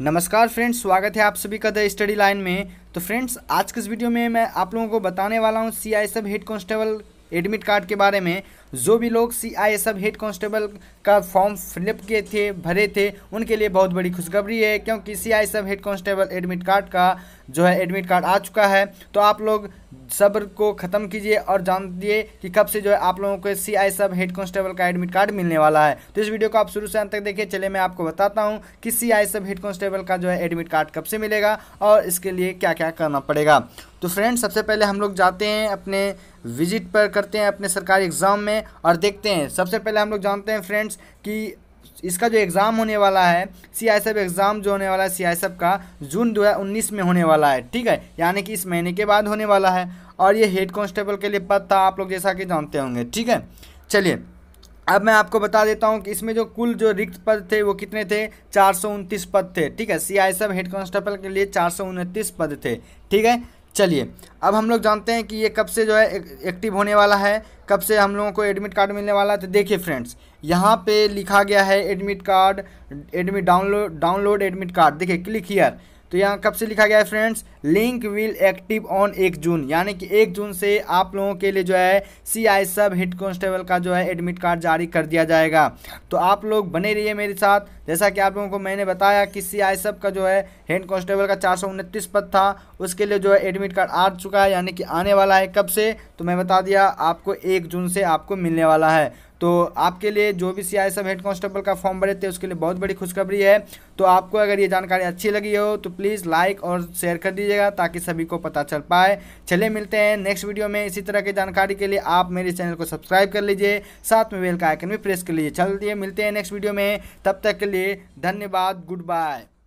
नमस्कार फ्रेंड्स स्वागत है आप सभी का द स्टडी लाइन में तो फ्रेंड्स आज के इस वीडियो में मैं आप लोगों को बताने वाला हूं C I head constable admit card के बारे में जो भी लोग सी आई हेड कांस्टेबल का फॉर्म फिलअप किए थे भरे थे उनके लिए बहुत बड़ी खुशखबरी है क्योंकि C I head constable admit card का जो है एडमिट कार्ड आ चुका है तो आप लोग सब्र को ख़त्म कीजिए और जान दिए कि कब से जो है आप लोगों को सी आई सब हेड कांस्टेबल का एडमिट कार्ड मिलने वाला है तो इस वीडियो को आप शुरू से अंत तक देखिए चलिए मैं आपको बताता हूँ कि सी आई सब हेड कांस्टेबल का जो है एडमिट कार्ड कब से मिलेगा और इसके लिए क्या क्या करना पड़ेगा तो फ्रेंड्स सबसे पहले हम लोग जाते हैं अपने विजिट पर करते हैं अपने सरकारी एग्ज़ाम में और देखते हैं सबसे पहले हम लोग जानते हैं फ्रेंड्स कि इसका जो एग्ज़ाम होने वाला है सी आई सब एग्ज़ाम जो होने वाला है सी आई e का जून 2019 में होने वाला है ठीक है यानी कि इस महीने के बाद होने वाला है और ये हेड कांस्टेबल के लिए पद था आप लोग जैसा कि जानते होंगे ठीक है चलिए अब मैं आपको बता देता हूँ कि इसमें जो कुल जो रिक्त पद थे वो कितने थे चार पद थे ठीक है सी आई हेड कांस्टेबल के लिए चार पद थे ठीक है चलिए अब हम लोग जानते हैं कि ये कब से जो है एक्टिव होने वाला है कब से हम लोगों को एडमिट कार्ड मिलने वाला है तो देखिए फ्रेंड्स यहाँ पे लिखा गया है admit card admit download download admit card देखिए क्लिक हीयर तो यहाँ कब से लिखा गया है friends link will active on एक जून यानी कि एक जून से आप लोगों के लिए जो है सी आई सब हेड कॉन्स्टेबल का जो है एडमिट कार्ड जारी कर दिया जाएगा तो आप लोग बने रहिए मेरे साथ जैसा कि आप लोगों को मैंने बताया कि सी आई सब का जो है हेड कॉन्स्टेबल का चार पद था उसके लिए जो है एडमिट कार्ड आ चुका है यानी कि आने वाला है कब से तो मैं बता दिया आपको एक जून से आपको मिलने वाला है तो आपके लिए जो भी सी आई सब हेड कांस्टेबल का फॉर्म भरे थे उसके लिए बहुत बड़ी खुशखबरी है तो आपको अगर ये जानकारी अच्छी लगी हो तो प्लीज़ लाइक और शेयर कर दीजिएगा ताकि सभी को पता चल पाए चले मिलते हैं नेक्स्ट वीडियो में इसी तरह की जानकारी के लिए आप मेरे चैनल को सब्सक्राइब कर लीजिए साथ में बेल का आइकन भी प्रेस कर लीजिए दिए मिलते हैं नेक्स्ट वीडियो में तब तक के लिए धन्यवाद गुड बाय